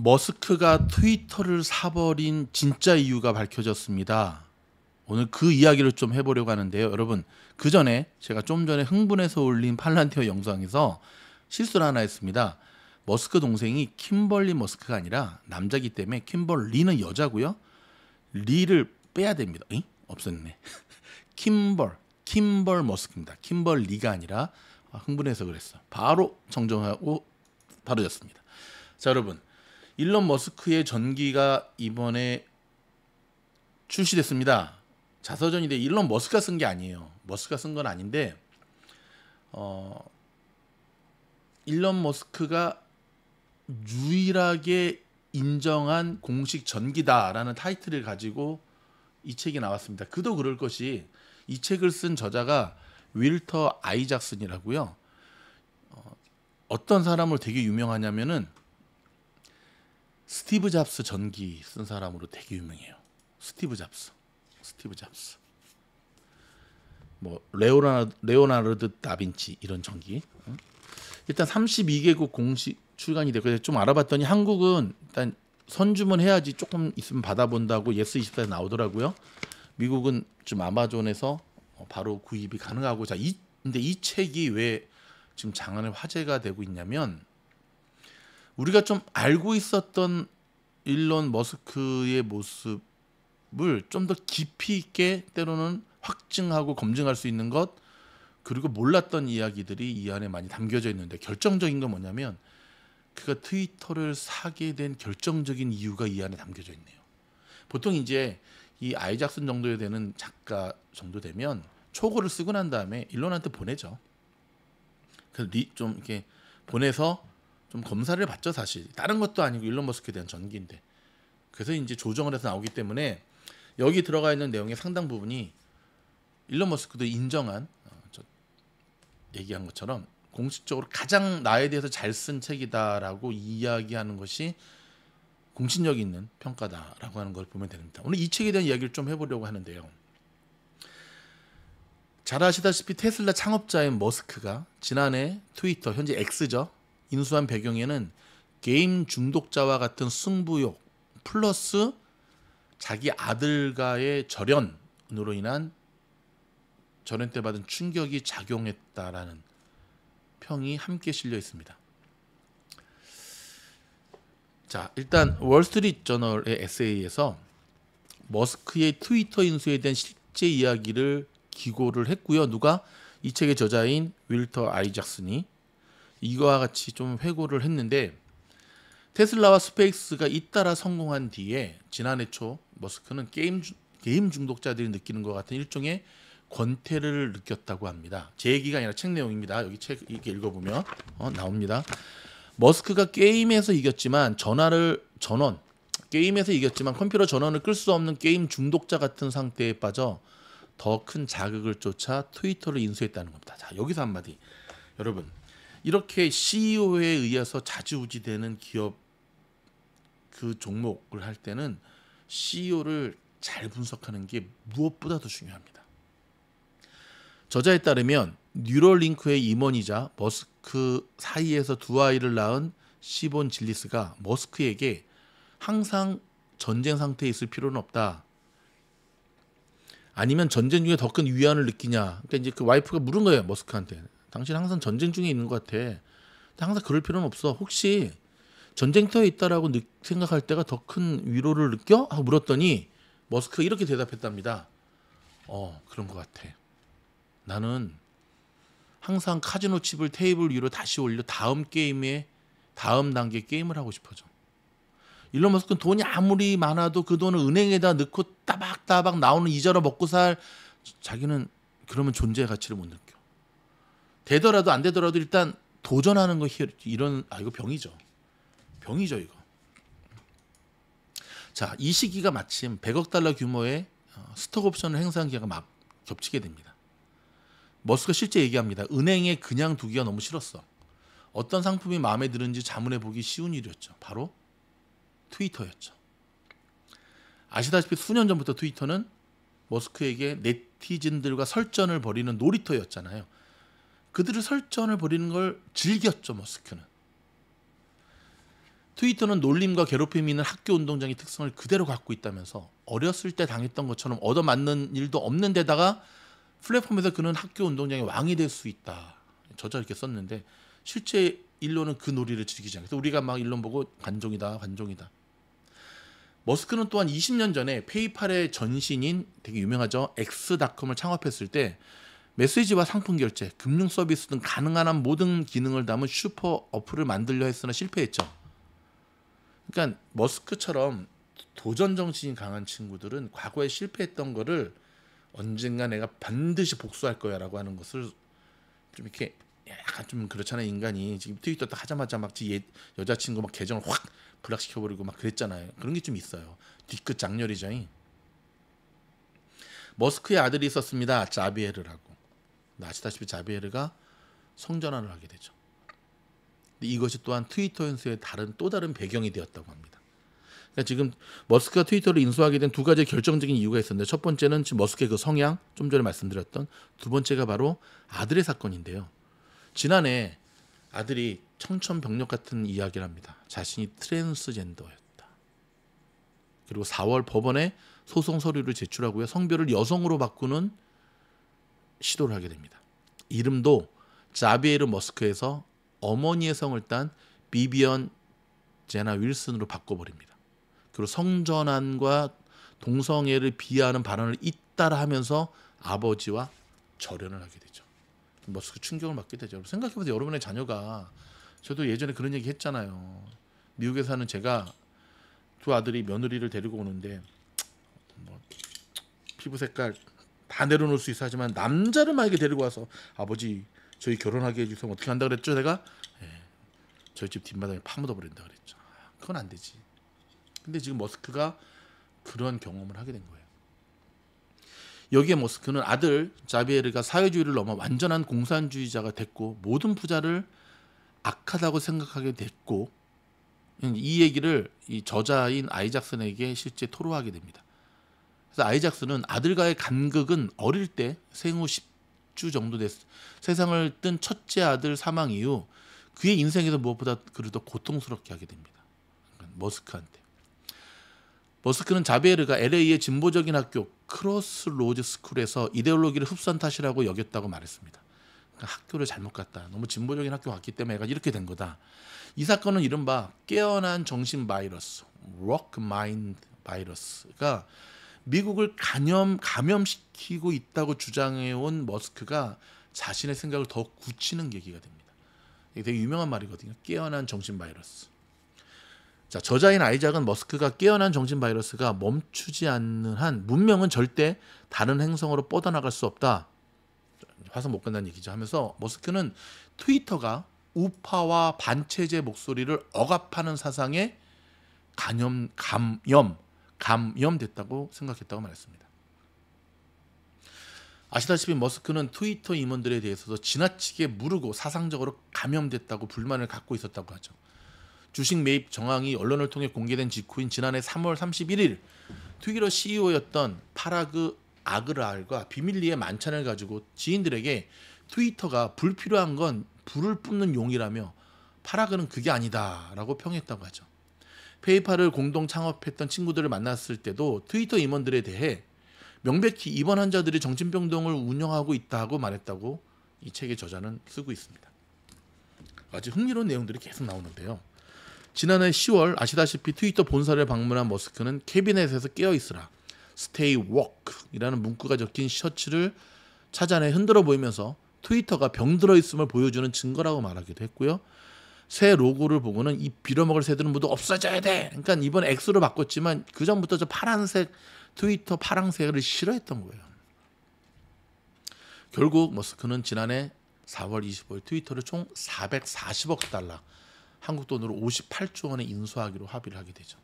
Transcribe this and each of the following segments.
머스크가 트위터를 사버린 진짜 이유가 밝혀졌습니다. 오늘 그 이야기를 좀 해보려고 하는데요. 여러분, 그 전에 제가 좀 전에 흥분해서 올린 팔란티어 영상에서 실수를 하나 했습니다. 머스크 동생이 킴벌리 머스크가 아니라 남자기 때문에 킴벌리는 여자고요. 리를 빼야 됩니다. 에이? 없었네. 킴벌, 킴벌 머스크입니다. 킴벌리가 아니라 아, 흥분해서 그랬어. 바로 정정하고 바로졌습니다. 자, 여러분. 일론 머스크의 전기가 이번에 출시됐습니다. 자서전인데 일론 머스크가 쓴 게 아니에요. 머스크가 쓴 건 아닌데 어 일론 머스크가 유일하게 인정한 공식 전기다라는 타이틀을 가지고 이 책이 나왔습니다. 그도 그럴 것이 이 책을 쓴 저자가 윌터 아이작슨이라고요. 어, 어떤 사람을 되게 유명하냐면은 스티브 잡스 전기 쓴 사람으로 되게 유명해요. 스티브 잡스. 스티브 잡스. 뭐 레오나 레오나르드 다빈치 이런 전기. 일단 32개국 공식 출간이 됐고 좀 알아봤더니 한국은 일단 선주문 해야지 조금 있으면 받아본다고 예스 24에 나오더라고요. 미국은 좀 아마존에서 뭐 바로 구입이 가능하고 자이 근데 이 책이 왜 지금 장안의 화제가 되고 있냐면 우리가 좀 알고 있었던 일론 머스크의 모습을 좀 더 깊이 있게 때로는 확증하고 검증할 수 있는 것 그리고 몰랐던 이야기들이 이 안에 많이 담겨져 있는데 결정적인 건 뭐냐면 그가 트위터를 사게 된 결정적인 이유가 이 안에 담겨져 있네요. 보통 이제 이 아이작슨 정도에 되는 작가 정도 되면 초고를 쓰고 난 다음에 일론한테 보내죠. 그좀 이렇게 보내서 좀 검사를 받죠 사실 다른 것도 아니고 일론 머스크에 대한 전기인데 그래서 이제 조정을 해서 나오기 때문에 여기 들어가 있는 내용의 상당 부분이 일론 머스크도 인정한 어, 저 얘기한 것처럼 공식적으로 가장 나에 대해서 잘 쓴 책이다라고 이야기하는 것이 공신력 있는 평가다라고 하는 걸 보면 됩니다. 오늘 이 책에 대한 이야기를 좀 해보려고 하는데요. 잘 아시다시피 테슬라 창업자인 머스크가 지난해 트위터 현재 X죠 인수한 배경에는 게임 중독자와 같은 승부욕 플러스 자기 아들과의 절연으로 인한 절연 때 받은 충격이 작용했다라는 평이 함께 실려 있습니다. 자, 일단 월스트리트 저널의 에세이에서 머스크의 트위터 인수에 대한 실제 이야기를 기고를 했고요. 누가 이 책의 저자인 윌터 아이작슨이 이와 거 같이 좀 회고를 했는데 테슬라와 스페이스가 잇따라 성공한 뒤에 지난해 초 머스크는 게임 게임 중독자들이 느끼는 것 같은 일종의 권태를 느꼈다고 합니다. 제 얘기가 아니라 책 내용입니다. 여기 책 이렇게 읽어보면 어, 나옵니다. 머스크가 게임에서 이겼지만 전화를 전원 게임에서 이겼지만 컴퓨터 전원을 끌 수 없는 게임 중독자 같은 상태에 빠져 더 큰 자극을 쫓아 트위터를 인수했다는 겁니다. 자 여기서 한마디 여러분 이렇게 CEO에 의해서 자주우지되는 기업 그 종목을 할 때는 CEO를 잘 분석하는 게 무엇보다도 중요합니다. 저자에 따르면 뉴럴링크의 임원이자 머스크 사이에서 두 아이를 낳은 시본 질리스가 머스크에게 항상 전쟁 상태에 있을 필요는 없다. 아니면 전쟁 중에 더 큰 위안을 느끼냐. 그러니까 이제 그 와이프가 물은 거예요 머스크한테. 당신 항상 전쟁 중에 있는 것 같아. 항상 그럴 필요는 없어. 혹시 전쟁터에 있다라고 느, 생각할 때가 더 큰 위로를 느껴? 하고 물었더니 머스크가 이렇게 대답했답니다. 어, 그런 것 같아. 나는 항상 카지노 칩을 테이블 위로 다시 올려 다음 게임에 다음 단계 게임을 하고 싶어져. 일론 머스크는 돈이 아무리 많아도 그 돈을 은행에다 넣고 따박따박 나오는 이자로 먹고 살 자기는 그러면 존재의 가치를 못 느껴. 되더라도 안 되더라도 일단 도전하는 거 이런 아 이거 병이죠. 병이죠 이거. 자, 이 시기가 마침 100억 달러 규모의 어, 스톡옵션을 행사한 기회가 막 겹치게 됩니다. 머스크가 실제 얘기합니다. 은행에 그냥 두기가 너무 싫었어. 어떤 상품이 마음에 드는지 자문해 보기 쉬운 일이었죠. 바로 트위터였죠. 아시다시피 수년 전부터 트위터는 머스크에게 네티즌들과 설전을 벌이는 놀이터였잖아요. 그들의 설전을 벌이는 걸 즐겼죠 머스크는. 트위터는 놀림과 괴롭힘이 있는 학교 운동장의 특성을 그대로 갖고 있다면서 어렸을 때 당했던 것처럼 얻어맞는 일도 없는 데다가 플랫폼에서 그는 학교 운동장의 왕이 될 수 있다. 저자 이렇게 썼는데 실제 일론은 그 놀이를 즐기지 않아서 우리가 막 일론 보고 관종이다 관종이다. 머스크는 또한 20년 전에 페이팔의 전신인 되게 유명하죠 엑스닷컴을 창업했을 때 메시지와 상품 결제, 금융 서비스 등 가능한 한 모든 기능을 담은 슈퍼 어플을 만들려 했으나 실패했죠. 그러니까 머스크처럼 도전 정신이 강한 친구들은 과거에 실패했던 거를 언젠가 내가 반드시 복수할 거야라고 하는 것을 좀 이렇게 약간 좀그렇잖아 인간이 지금 트위터 딱 하자마자 막지 예, 여자친구 막 계정을 확불락시켜버리고막 그랬잖아요 그런 게 좀 있어요 뒤끝 장렬이죠 머스크의 아들이 있었습니다 자비에르라고 아시다시피 자비에르가 성전환을 하게 되죠. 이것이 또한 트위터 연수의 다른 또 다른 배경이 되었다고 합니다. 그러니까 지금 머스크가 트위터를 인수하게 된 두 가지 결정적인 이유가 있었는데 첫 번째는 지금 머스크의 그 성향, 좀 전에 말씀드렸던 두 번째가 바로 아들의 사건인데요. 지난해 아들이 청천벽력 같은 이야기를 합니다. 자신이 트랜스젠더였다. 그리고 4월 법원에 소송 서류를 제출하고요. 성별을 여성으로 바꾸는 시도를 하게 됩니다. 이름도 자비에르 머스크에서 어머니의 성을 딴 비비언 제나 윌슨으로 바꿔버립니다. 그리고 성전환과 동성애를 비하하는 발언을 잇따라 하면서 아버지와 절연을 하게 되죠. 머스크 충격을 받게 되죠. 생각해보세요. 여러분의 자녀가 저도 예전에 그런 얘기 했잖아요. 미국에 사는 제가 두 아들이 며느리를 데리고 오는데 뭐 피부 색깔 다 내려놓을 수 있어 하지만 남자를 만약에 데리고 와서 아버지 저희 결혼하게 해주세요 어떻게 한다 그랬죠 내가 예. 저희 집 뒷마당에 파묻어 버린다 그랬죠 아, 그건 안 되지 근데 지금 머스크가 그런 경험을 하게 된 거예요 여기에 머스크는 아들 자비에르가 사회주의를 넘어 완전한 공산주의자가 됐고 모든 부자를 악하다고 생각하게 됐고 이 얘기를 이 저자인 아이작슨에게 실제 토로하게 됩니다. 그래서 아이작스는 아들과의 간극은 어릴 때 생후 10주 정도 됐 세상을 뜬 첫째 아들 사망 이후 그의 인생에서 무엇보다 그를 더 고통스럽게 하게 됩니다. 그러니까 머스크한테. 머스크는 자베르가 LA의 진보적인 학교 크로스 로즈 스쿨에서 이데올로기를 흡수한 탓이라고 여겼다고 말했습니다. 그러니까 학교를 잘못 갔다. 너무 진보적인 학교 갔기 때문에 얘가 이렇게 된 거다. 이 사건은 이른바 깨어난 정신 바이러스, 록 마인드 바이러스가 미국을 감염 감염시키고 있다고 주장해온 머스크가 자신의 생각을 더 굳히는 계기가 됩니다. 이게 되게 유명한 말이거든요. 깨어난 정신 바이러스. 자, 저자인 아이작은 머스크가 깨어난 정신 바이러스가 멈추지 않는 한 문명은 절대 다른 행성으로 뻗어나갈 수 없다. 화성 못 간다는 얘기죠 하면서 머스크는 트위터가 우파와 반체제 목소리를 억압하는 사상에 감염 감염 감염됐다고 생각했다고 말했습니다. 아시다시피 머스크는 트위터 임원들에 대해서도 지나치게 무르고 사상적으로 감염됐다고 불만을 갖고 있었다고 하죠. 주식 매입 정황이 언론을 통해 공개된 직후인 지난해 3월 31일 트위터 CEO였던 파라그 아그랄과 비밀리에 만찬을 가지고 지인들에게 트위터가 불필요한 건 불을 뿜는 용이라며 파라그는 그게 아니다라고 평했다고 하죠. 페이팔을 공동 창업했던 친구들을 만났을 때도 트위터 임원들에 대해 명백히 입원 환자들이 정신병동을 운영하고 있다고 말했다고 이 책의 저자는 쓰고 있습니다. 아주 흥미로운 내용들이 계속 나오는데요. 지난해 10월 아시다시피 트위터 본사를 방문한 머스크는 캐비넷에서 깨어 있으라 스테이 워크이라는 문구가 적힌 셔츠를 찾아내 흔들어 보이면서 트위터가 병들어 있음을 보여주는 증거라고 말하기도 했고요. 새 로고를 보고는 이 빌어먹을 새들은 모두 없어져야 돼. 그러니까 이번 X로 바꿨지만 그 전부터 저 파란색 트위터 파랑새를 싫어했던 거예요. 결국 머스크는 지난해 4월 25일 트위터를 총 440억 달러, 한국 돈으로 58조 원에 인수하기로 합의를 하게 되죠.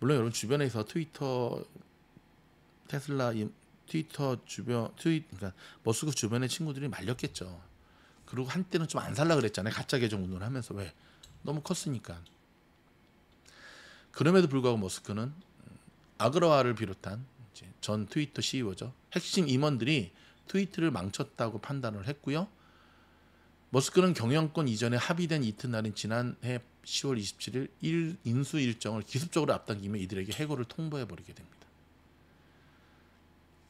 물론 여러분 주변에서 트위터 테슬라 트위터 주변 트위 그러니까 머스크 주변의 친구들이 말렸겠죠. 그리고 한때는 좀 안 살라 그랬잖아요. 가짜 계정 운운을 하면서 왜 너무 컸으니까. 그럼에도 불구하고 머스크는 아그라와를 비롯한 전 트위터 CEO죠. 핵심 임원들이 트위트를 망쳤다고 판단을 했고요. 머스크는 경영권 이전에 합의된 이튿날인 지난해 10월 27일 일, 인수 일정을 기습적으로 앞당기며 이들에게 해고를 통보해 버리게 됩니다.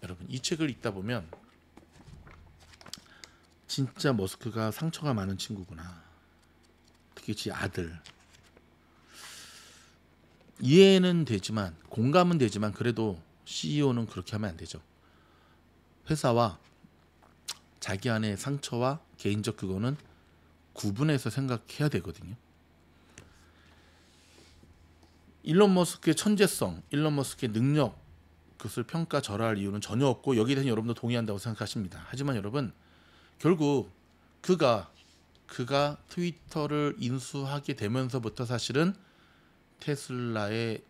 여러분 이 책을 읽다 보면 진짜 머스크가 상처가 많은 친구구나. 특히 지 아들. 이해는 되지만 공감은 되지만 그래도 CEO는 그렇게 하면 안 되죠. 회사와 자기 안의 상처와 개인적 그거는 구분해서 생각해야 되거든요. 일론 머스크의 천재성, 일론 머스크의 능력 그것을 평가절하할 이유는 전혀 없고 여기에 대해 서 여러분도 동의한다고 생각하십니다. 하지만 여러분 결국 그가 그가 트위터를 인수하게 되면서부터 사실은 테슬라의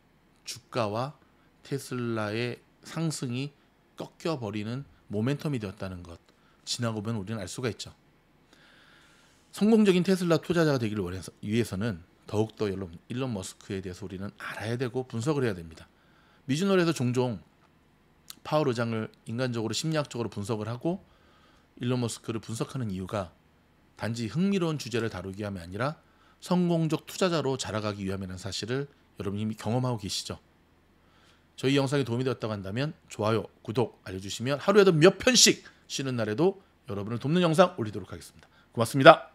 주가와 테슬라의 상승이 꺾여 버리는 모멘텀이 되었다는 것 지나고 보면 우리는 알 수가 있죠. 성공적인 테슬라 투자자가 되기를 위해서는 더욱더 일론, 일론 머스크에 대해서 우리는 알아야 되고 분석을 해야 됩니다. 미주노에서 종종 파월 의장을 인간적으로 심리학적으로 분석을 하고 일론 머스크를 분석하는 이유가 단지 흥미로운 주제를 다루기 함이 아니라 성공적 투자자로 자라가기 위함이라는 사실을 여러분이 이미 경험하고 계시죠. 저희 영상이 도움이 되었다고 한다면 좋아요, 구독 알려주시면 하루에도 몇 편씩 쉬는 날에도 여러분을 돕는 영상 올리도록 하겠습니다. 고맙습니다.